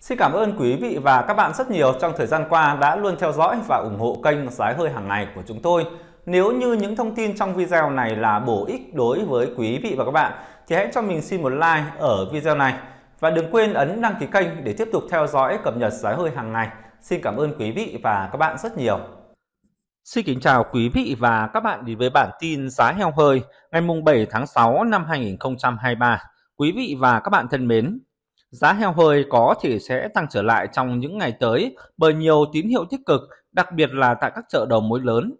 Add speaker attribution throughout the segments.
Speaker 1: Xin cảm ơn quý vị và các bạn rất nhiều trong thời gian qua đã luôn theo dõi và ủng hộ kênh Giá hơi hàng ngày của chúng tôi. Nếu như những thông tin trong video này là bổ ích đối với quý vị và các bạn thì hãy cho mình xin một like ở video này và đừng quên ấn đăng ký kênh để tiếp tục theo dõi cập nhật giá hơi hàng ngày. Xin cảm ơn quý vị và các bạn rất nhiều. Xin kính chào quý vị và các bạn đến với bản tin giá heo hơi ngày mùng 7 tháng 6 năm 2023. Quý vị và các bạn thân mến, Giá heo hơi có thể sẽ tăng trở lại trong những ngày tới bởi nhiều tín hiệu tích cực, đặc biệt là tại các chợ đầu mối lớn.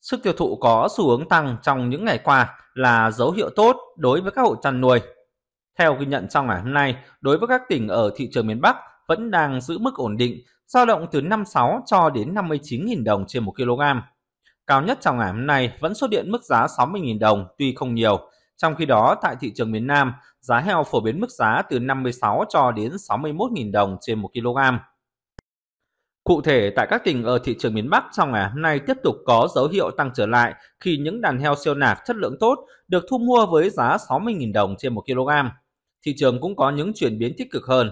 Speaker 1: Sức tiêu thụ có xu hướng tăng trong những ngày qua là dấu hiệu tốt đối với các hộ chăn nuôi. Theo ghi nhận trong ngày hôm nay, đối với các tỉnh ở thị trường miền Bắc vẫn đang giữ mức ổn định, dao động từ 56 cho đến 59.000 đồng trên 1 kg. Cao nhất trong ngày hôm nay vẫn xuất hiện mức giá 60.000 đồng tuy không nhiều, trong khi đó, tại thị trường miền Nam, giá heo phổ biến mức giá từ 56 cho đến 61.000 đồng trên 1 kg. Cụ thể, tại các tỉnh ở thị trường miền Bắc trong ngày hôm nay tiếp tục có dấu hiệu tăng trở lại khi những đàn heo siêu nạc chất lượng tốt được thu mua với giá 60.000 đồng trên 1 kg. Thị trường cũng có những chuyển biến tích cực hơn.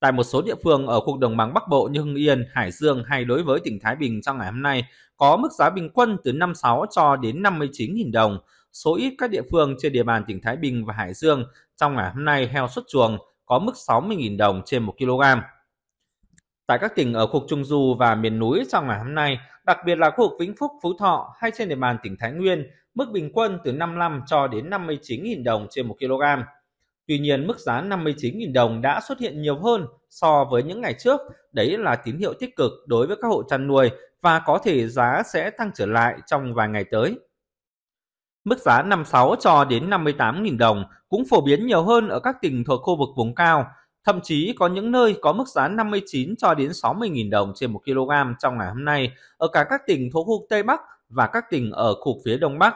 Speaker 1: Tại một số địa phương ở khu đồng bằng Bắc Bộ như Hưng Yên, Hải Dương hay đối với tỉnh Thái Bình trong ngày hôm nay có mức giá bình quân từ 56 cho đến 59.000 đồng, số ít các địa phương trên địa bàn tỉnh Thái Bình và Hải Dương trong ngày hôm nay heo xuất chuồng có mức 60.000 đồng trên 1 kg. Tại các tỉnh ở khu vực Trung Du và miền núi trong ngày hôm nay, đặc biệt là khu vực Vĩnh Phúc, Phú Thọ hay trên địa bàn tỉnh Thái Nguyên, mức bình quân từ 55 cho đến 59.000 đồng trên 1 kg. Tuy nhiên, mức giá 59.000 đồng đã xuất hiện nhiều hơn so với những ngày trước. Đấy là tín hiệu tích cực đối với các hộ chăn nuôi và có thể giá sẽ tăng trở lại trong vài ngày tới. Mức giá 56 cho đến 58.000 đồng cũng phổ biến nhiều hơn ở các tỉnh thuộc khu vực vùng cao, thậm chí có những nơi có mức giá 59 cho đến 60.000 đồng trên 1 kg trong ngày hôm nay ở cả các tỉnh thuộc khu Tây Bắc và các tỉnh ở khu vực phía Đông Bắc.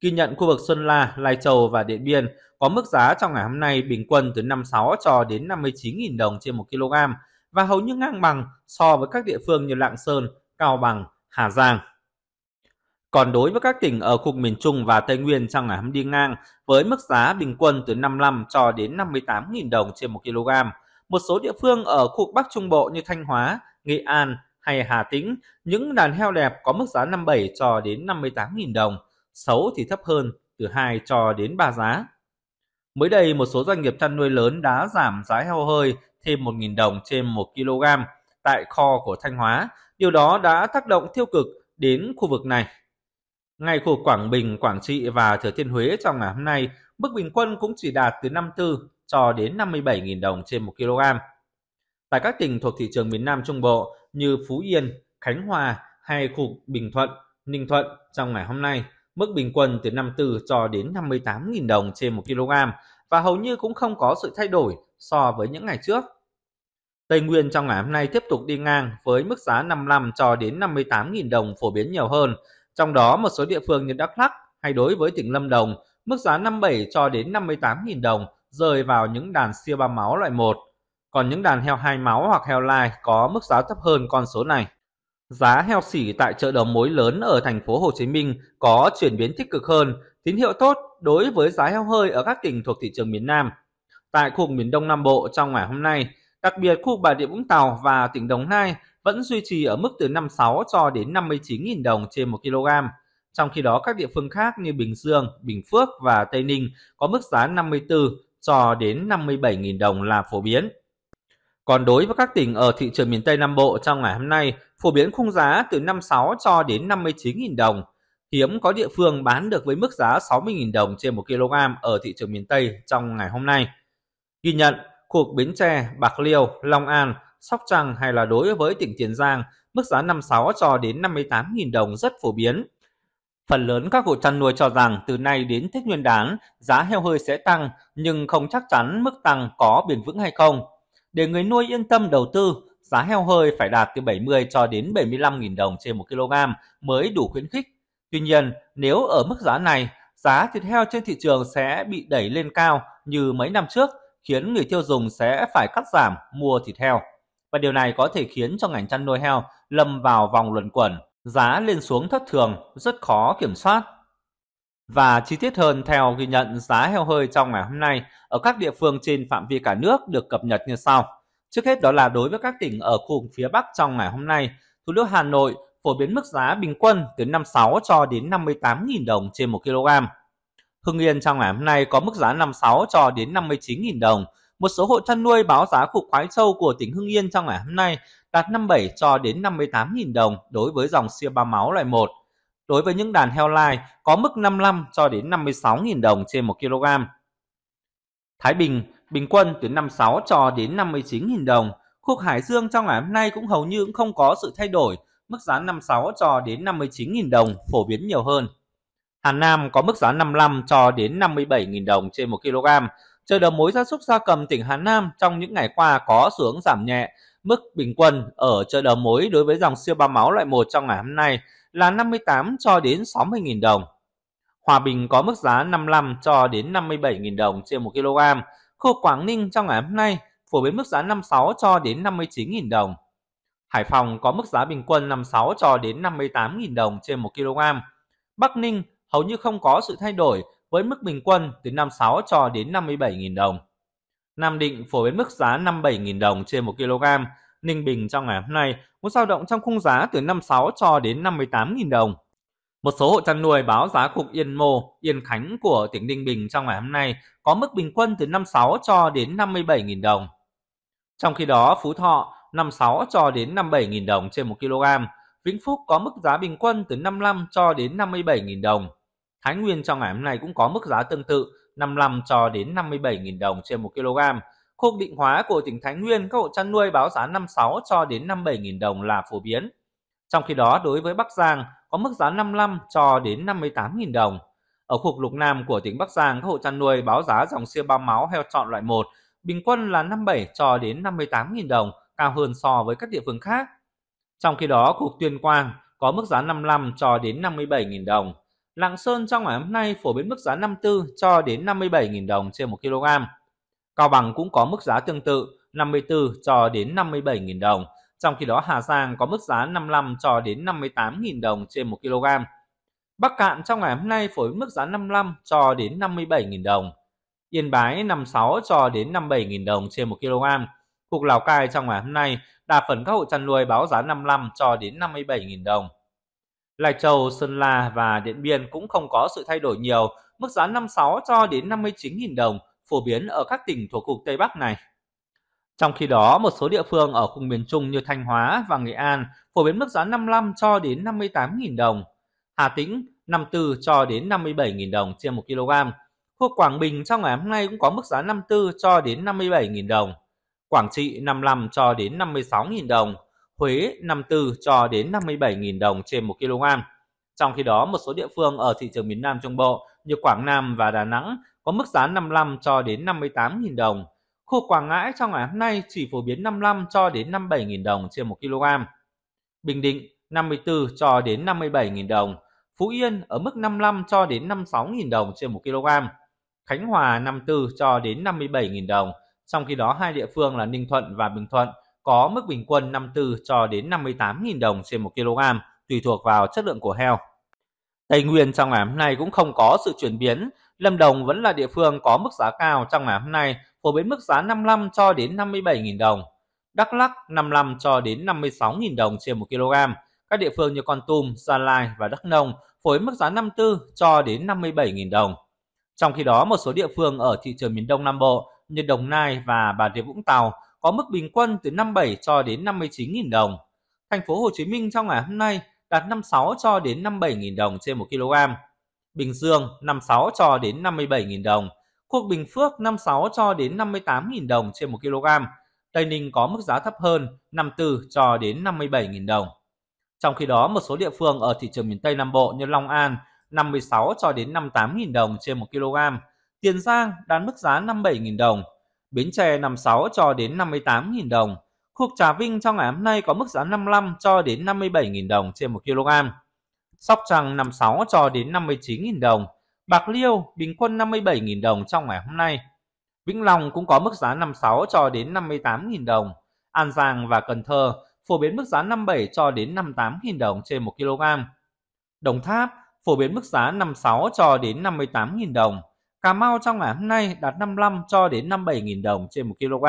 Speaker 1: Ghi nhận khu vực Sơn La, Lai Châu và Điện Biên có mức giá trong ngày hôm nay bình quân từ 56 cho đến 59.000 đồng trên 1 kg và hầu như ngang bằng so với các địa phương như Lạng Sơn, Cao Bằng, Hà Giang. Còn đối với các tỉnh ở khu vực miền Trung và Tây Nguyên trong ngày hôm đi ngang với mức giá bình quân từ 55 cho đến 58.000 đồng trên 1 kg. Một số địa phương ở khu vực Bắc Trung Bộ như Thanh Hóa, Nghệ An hay Hà Tĩnh, những đàn heo đẹp có mức giá 57 cho đến 58.000 đồng, xấu thì thấp hơn từ 2 cho đến 3 giá. Mới đây, một số doanh nghiệp chăn nuôi lớn đã giảm giá heo hơi thêm 1.000 đồng trên 1 kg tại kho của Thanh Hóa. Điều đó đã tác động tiêu cực đến khu vực này. Ngay khu Quảng Bình, Quảng Trị và Thừa Thiên Huế trong ngày hôm nay, mức bình quân cũng chỉ đạt từ 54 cho đến 57.000 đồng trên 1 kg. Tại các tỉnh thuộc thị trường miền Nam Trung Bộ như Phú Yên, Khánh Hòa hay khu Bình Thuận, Ninh Thuận trong ngày hôm nay, mức bình quân từ 54 cho đến 58.000 đồng trên 1 kg và hầu như cũng không có sự thay đổi so với những ngày trước. Tây Nguyên trong ngày hôm nay tiếp tục đi ngang với mức giá 55 cho đến 58.000 đồng phổ biến nhiều hơn trong đó một số địa phương như Đắk Lắk hay đối với tỉnh Lâm Đồng, mức giá 57 cho đến 58.000 đồng rơi vào những đàn siêu ba máu loại 1. Còn những đàn heo hai máu hoặc heo lai có mức giá thấp hơn con số này. Giá heo sỉ tại chợ đầu mối lớn ở thành phố Hồ Chí Minh có chuyển biến tích cực hơn, tín hiệu tốt đối với giá heo hơi ở các tỉnh thuộc thị trường miền Nam. Tại khu miền Đông Nam Bộ trong ngày hôm nay, đặc biệt khu Bà Rịa Vũng Tàu và tỉnh Đồng Nai vẫn duy trì ở mức từ 56 cho đến 59.000 đồng trên 1 kg. Trong khi đó các địa phương khác như Bình Dương, Bình Phước và Tây Ninh có mức giá 54 cho đến 57.000 đồng là phổ biến. Còn đối với các tỉnh ở thị trường miền Tây Nam Bộ trong ngày hôm nay, phổ biến khung giá từ 56 cho đến 59.000 đồng. Hiếm có địa phương bán được với mức giá 60.000 đồng trên 1 kg ở thị trường miền Tây trong ngày hôm nay. Ghi nhận, cuộc Bến Tre, Bạc Liêu, Long An Sóc Trăng hay là đối với tỉnh Tiền Giang, mức giá 56 cho đến 58.000 đồng rất phổ biến. Phần lớn các hộ chăn nuôi cho rằng từ nay đến Tết Nguyên đán, giá heo hơi sẽ tăng nhưng không chắc chắn mức tăng có bền vững hay không. Để người nuôi yên tâm đầu tư, giá heo hơi phải đạt từ 70 cho đến 75.000 đồng trên 1 kg mới đủ khuyến khích. Tuy nhiên, nếu ở mức giá này, giá thịt heo trên thị trường sẽ bị đẩy lên cao như mấy năm trước, khiến người tiêu dùng sẽ phải cắt giảm mua thịt heo và điều này có thể khiến cho ngành chăn nuôi heo lâm vào vòng luẩn quẩn, giá lên xuống thất thường, rất khó kiểm soát. Và chi tiết hơn theo ghi nhận giá heo hơi trong ngày hôm nay ở các địa phương trên phạm vi cả nước được cập nhật như sau. Trước hết đó là đối với các tỉnh ở khu vực phía Bắc trong ngày hôm nay, thủ đô Hà Nội phổ biến mức giá bình quân từ 56 cho đến 58.000 đồng trên 1 kg. Hưng Yên trong ngày hôm nay có mức giá 56 cho đến 59.000 đồng một số hộ chăn nuôi báo giá cục khoái châu của tỉnh Hưng Yên trong ngày hôm nay đạt 57 cho đến 58.000 đồng đối với dòng siêu ba máu loại 1. Đối với những đàn heo lai có mức 55 cho đến 56.000 đồng trên 1 kg. Thái Bình bình quân từ 56 cho đến 59.000 đồng. Khu vực Hải Dương trong ngày hôm nay cũng hầu như cũng không có sự thay đổi, mức giá 56 cho đến 59.000 đồng phổ biến nhiều hơn. Hà Nam có mức giá 55 cho đến 57.000 đồng trên 1 kg. Chợ đầu mối gia súc gia cầm tỉnh Hà Nam trong những ngày qua có xuống giảm nhẹ. Mức bình quân ở chợ đầu mối đối với dòng siêu ba máu loại 1 trong ngày hôm nay là 58 cho đến 60.000 đồng. Hòa Bình có mức giá 55 cho đến 57.000 đồng trên 1 kg. Khu Quảng Ninh trong ngày hôm nay phổ biến mức giá 56 cho đến 59.000 đồng. Hải Phòng có mức giá bình quân 56 cho đến 58.000 đồng trên 1 kg. Bắc Ninh hầu như không có sự thay đổi với mức bình quân từ 56 cho đến 57.000 đồng. Nam Định phổ biến mức giá 57.000 đồng trên 1 kg, Ninh Bình trong ngày hôm nay cũng dao động trong khung giá từ 56 cho đến 58.000 đồng. Một số hộ chăn nuôi báo giá cục Yên Mô, Yên Khánh của tỉnh Ninh Bình trong ngày hôm nay có mức bình quân từ 56 cho đến 57.000 đồng. Trong khi đó, Phú Thọ 56 cho đến 57.000 đồng trên 1 kg, Vĩnh Phúc có mức giá bình quân từ 55 cho đến 57.000 đồng. Thái Nguyên trong ngày hôm nay cũng có mức giá tương tự 55 cho đến 57.000 đồng trên 1 kg. Khu vực định hóa của tỉnh Thái Nguyên, các hộ chăn nuôi báo giá 56 cho đến 57.000 đồng là phổ biến. Trong khi đó, đối với Bắc Giang, có mức giá 55 cho đến 58.000 đồng. Ở khu vực lục nam của tỉnh Bắc Giang, các hộ chăn nuôi báo giá dòng siêu bao máu heo chọn loại 1 bình quân là 57 cho đến 58.000 đồng, cao hơn so với các địa phương khác. Trong khi đó, khu vực tuyên quang có mức giá 55 cho đến 57.000 đồng. Lạng Sơn trong ngày hôm nay phổ biến mức giá 54 cho đến 57.000 đồng trên 1 kg. Cao Bằng cũng có mức giá tương tự 54 cho đến 57.000 đồng, trong khi đó Hà Giang có mức giá 55 cho đến 58.000 đồng trên 1 kg. Bắc Cạn trong ngày hôm nay phổ biến mức giá 55 cho đến 57.000 đồng. Yên Bái 56 cho đến 57.000 đồng trên 1 kg. Cục Lào Cai trong ngày hôm nay, đa phần các hộ chăn nuôi báo giá 55 cho đến 57.000 đồng. Lai Châu, Sơn La và Điện Biên cũng không có sự thay đổi nhiều, mức giá 56 cho đến 59.000 đồng phổ biến ở các tỉnh thuộc khu Tây Bắc này. Trong khi đó, một số địa phương ở khu miền Trung như Thanh Hóa và Nghệ An phổ biến mức giá 55 cho đến 58.000 đồng. Hà Tĩnh 54 cho đến 57.000 đồng trên 1 kg. Khu Quảng Bình trong ngày hôm nay cũng có mức giá 54 cho đến 57.000 đồng. Quảng Trị 55 cho đến 56.000 đồng. Huế 54 cho đến 57.000 đồng trên 1 kg. Trong khi đó, một số địa phương ở thị trường miền Nam Trung Bộ như Quảng Nam và Đà Nẵng có mức giá 55 cho đến 58.000 đồng. Khu Quảng Ngãi trong ngày hôm nay chỉ phổ biến 55 cho đến 57.000 đồng trên 1 kg. Bình Định 54 cho đến 57.000 đồng. Phú Yên ở mức 55 cho đến 56.000 đồng trên 1 kg. Khánh Hòa 54 cho đến 57.000 đồng. Trong khi đó hai địa phương là Ninh Thuận và Bình Thuận có mức bình quân 54 cho đến 58.000 đồng trên 1 kg, tùy thuộc vào chất lượng của heo. Tây Nguyên trong ngày hôm nay cũng không có sự chuyển biến, Lâm Đồng vẫn là địa phương có mức giá cao trong ngày hôm nay, phổ biến mức giá 55 cho đến 57.000 đồng. Đắk Lắk 55 cho đến 56.000 đồng trên 1 kg. Các địa phương như Con Tum, Gia Lai và Đắk Nông phổ biến mức giá 54 cho đến 57.000 đồng. Trong khi đó, một số địa phương ở thị trường miền Đông Nam Bộ như Đồng Nai và Bà Rịa Vũng Tàu có mức bình quân từ 57 cho đến 59.000 đồng. Thành phố Hồ Chí Minh trong ngày hôm nay đạt 56 cho đến 57.000 đồng trên 1 kg. Bình Dương 56 cho đến 57.000 đồng. Khu Bình Phước 56 cho đến 58.000 đồng trên 1 kg. Tây Ninh có mức giá thấp hơn 54 cho đến 57.000 đồng. Trong khi đó, một số địa phương ở thị trường miền Tây Nam Bộ như Long An 56 cho đến 58.000 đồng trên 1 kg. Tiền Giang đạt mức giá 57.000 đồng. Bến Tre 56 cho đến 58.000 đồng. Khu vực Trà Vinh trong ngày hôm nay có mức giá 55 cho đến 57.000 đồng trên 1 kg. Sóc Trăng 56 cho đến 59.000 đồng. Bạc Liêu bình quân 57.000 đồng trong ngày hôm nay. Vĩnh Long cũng có mức giá 56 cho đến 58.000 đồng. An Giang và Cần Thơ phổ biến mức giá 57 cho đến 58.000 đồng trên 1 kg. Đồng Tháp phổ biến mức giá 56 cho đến 58.000 đồng. Cà Mau trong ngày hôm nay đạt 55 cho đến 57.000 đồng trên 1 kg.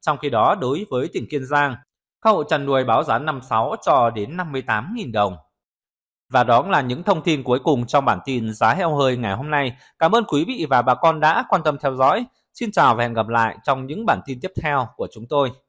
Speaker 1: Trong khi đó đối với tỉnh Kiên Giang, các hộ chăn nuôi báo giá 56 cho đến 58.000 đồng. Và đó là những thông tin cuối cùng trong bản tin giá heo hơi ngày hôm nay. Cảm ơn quý vị và bà con đã quan tâm theo dõi. Xin chào và hẹn gặp lại trong những bản tin tiếp theo của chúng tôi.